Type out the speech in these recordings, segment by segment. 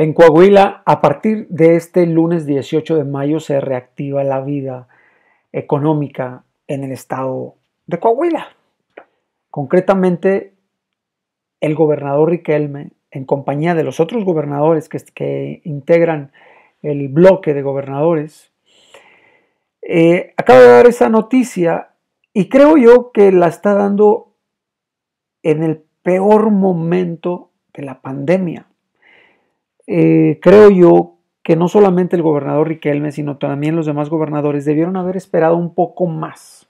En Coahuila, a partir de este lunes 18 de mayo se reactiva la vida económica en el estado de Coahuila. Concretamente, el gobernador Riquelme, en compañía de los otros gobernadores que, integran el bloque de gobernadores, eh, acaba de dar esa noticia y creo yo que la está dando en el peor momento de la pandemia eh, creo yo que no solamente el gobernador Riquelme, sino también los demás gobernadores debieron haber esperado un poco más.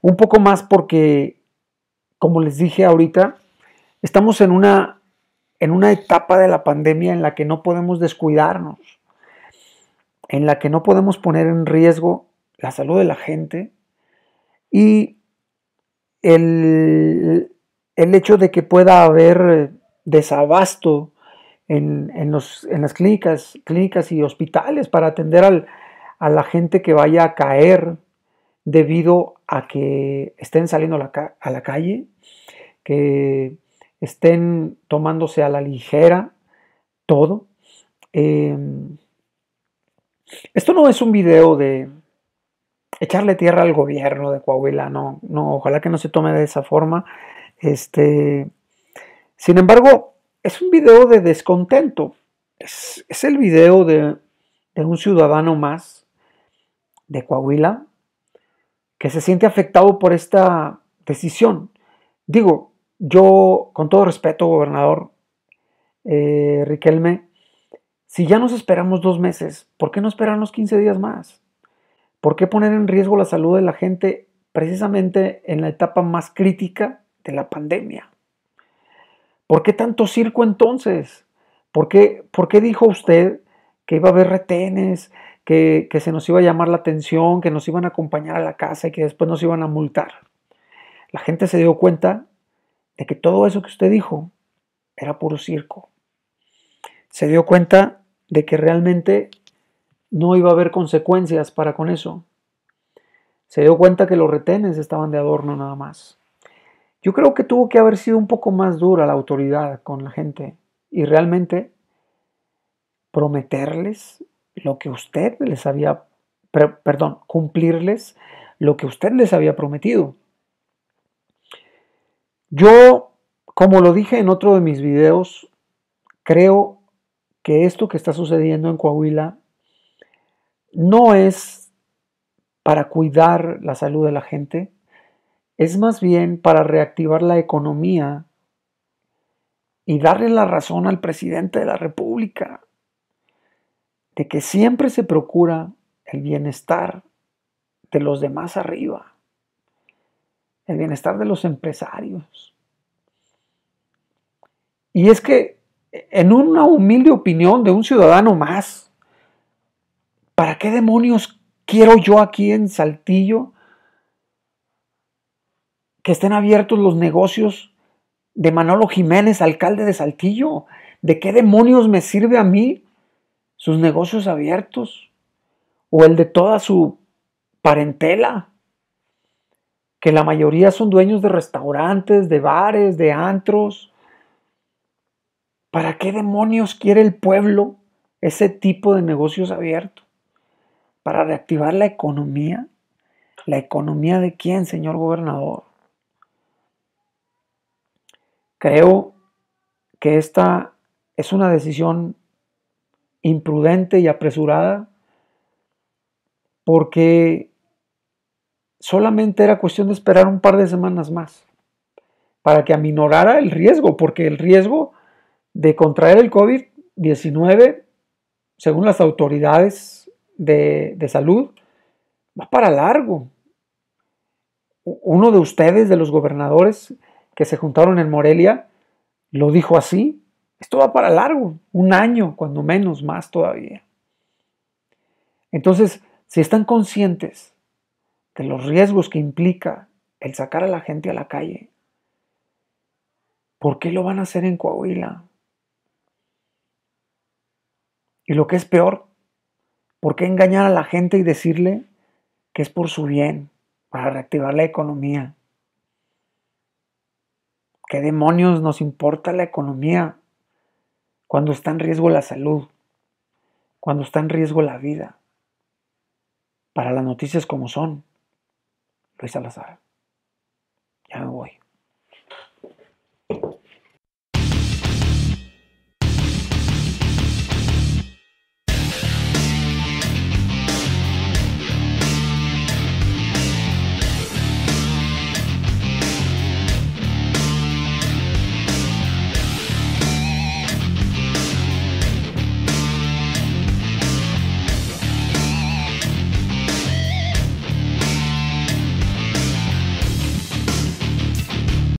Un poco más porque, como les dije ahorita, estamos en una, en una etapa de la pandemia en la que no podemos descuidarnos, en la que no podemos poner en riesgo la salud de la gente y el, el hecho de que pueda haber desabasto en, las clínicas, clínicas y hospitales para atender a la gente que vaya a caer debido a que estén saliendo a la calle, que estén tomándose a la ligera todo. Em, esto no es un video de echarle tierra al gobierno de Coahuila, no, no, ojalá que no se tome de esa forma. Este, sin embargo, es un video de descontento. Es, el video de, un ciudadano más de Coahuila que se siente afectado por esta decisión. Digo, yo, con todo respeto, gobernador eh, Riquelme, si ya nos esperamos dos meses, ¿por qué no esperarnos 15 días más? ¿Por qué poner en riesgo la salud de la gente precisamente en la etapa más crítica de la pandemia? ¿Por qué tanto circo entonces? ¿Por qué, por qué dijo usted que iba a haber retenes, que, se nos iba a llamar la atención, que nos iban a acompañar a la casa y que después nos iban a multar? La gente se dio cuenta de que todo eso que usted dijo era puro circo. Se dio cuenta de que realmente no iba a haber consecuencias para con eso. Se dio cuenta que los retenes estaban de adorno nada más. Yo creo que tuvo que haber sido un poco más dura la autoridad con la gente y realmente prometerles lo que usted les había, perdón, cumplirles lo que usted les había prometido. Yo, como lo dije en otro de mis videos, creo que esto que está sucediendo en Coahuila no es para cuidar la salud de la gente, es más bien para reactivar la economía y darle la razón al presidente de la República de que siempre se procura el bienestar de los demás arriba, el bienestar de los empresarios. Y es que, en una humilde opinión de un ciudadano más, ¿para qué demonios quiero yo aquí en Saltillo que estén abiertos los negocios de Manolo Jiménez, alcalde de Saltillo. ¿De qué demonios me sirve a mí sus negocios abiertos? O el de toda su parentela, que la mayoría son dueños de restaurantes, de bares, de antros. ¿Para qué demonios quiere el pueblo ese tipo de negocios abiertos? ¿Para reactivar la economía? ¿La economía de quién, señor gobernador? Creo que esta es una decisión imprudente y apresurada porque solamente era cuestión de esperar un par de semanas más para que aminorara el riesgo, porque el riesgo de contraer el COVID-19, según las autoridades de, salud, va para largo. Uno de ustedes, de los gobernadores, que se juntaron en Morelia, lo dijo así. Esto va para largo, un año, cuando menos, más todavía. Entonces, si están conscientes de los riesgos que implica el sacar a la gente a la calle, ¿por qué lo van a hacer en Coahuila? Y lo que es peor, ¿por qué engañar a la gente y decirle que es por su bien, para reactivar la economía? ¿Qué demonios nos importa la economía cuando está en riesgo la salud? Cuando está en riesgo la vida. Para las noticias como son. Luis Salazar. Ya me voy.